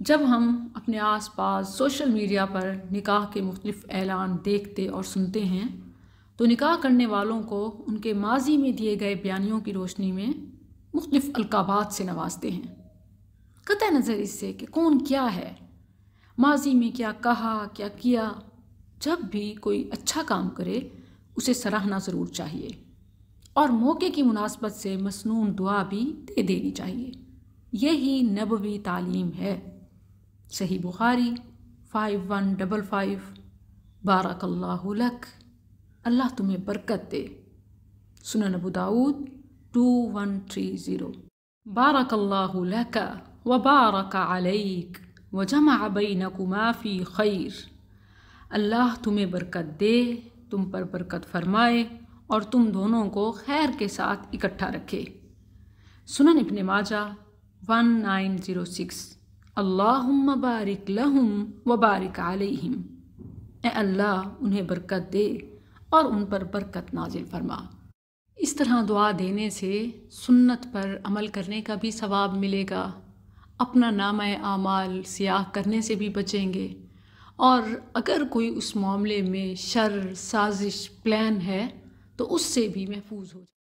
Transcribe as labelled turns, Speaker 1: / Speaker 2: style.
Speaker 1: जब हम अपने आसपास सोशल मीडिया पर निकाह के मुख्तफ ऐलान देखते और सुनते हैं तो निकाह करने वालों को उनके माजी में दिए गए बयानियों की रोशनी में मुख्तफ अलकाबात से नवाजते हैं कत नज़र इससे कि कौन क्या है माजी में क्या कहा क्या किया जब भी कोई अच्छा काम करे उसे सराहना ज़रूर चाहिए और मौके की मुनासबत से मसनून दुआ भी दे देनी चाहिए यही नबवी तालीम है सही Bukhari five one double five बारकल्लाक अल्लाह तुम्हें बरकत दे सुन Abu Dawood two one three zero बारकल्लाक व बारक अलैक व जमा नकुमाफ़ी खैर अल्लाह तुम्हें बरकत दे तुम पर बरकत फरमाए और तुम दोनों को खैर के साथ इकट्ठा रखे सुनन इबन माजा वन नाइन ज़ीरो सिक्स अल्लाह बारिक लहुम व बारिक ए अल्लाह उन्हें बरकत दे और उन पर बरकत नाजिल फरमा इस तरह दुआ देने से सुन्नत पर अमल करने का भी सवाब मिलेगा अपना नाम आमाल सियाह करने से भी बचेंगे और अगर कोई उस मामले में शर साजिश प्लान है तो उससे भी महफूज हो जाए